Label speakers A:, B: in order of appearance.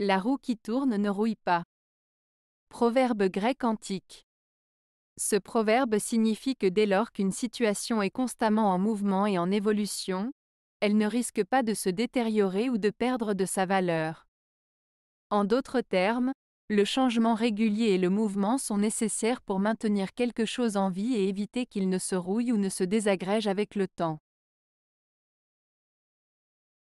A: La roue qui tourne ne rouille pas. Proverbe grec antique. Ce proverbe signifie que dès lors qu'une situation est constamment en mouvement et en évolution, elle ne risque pas de se détériorer ou de perdre de sa valeur. En d'autres termes, le changement régulier et le mouvement sont nécessaires pour maintenir quelque chose en vie et éviter qu'il ne se rouille ou ne se désagrège avec le temps.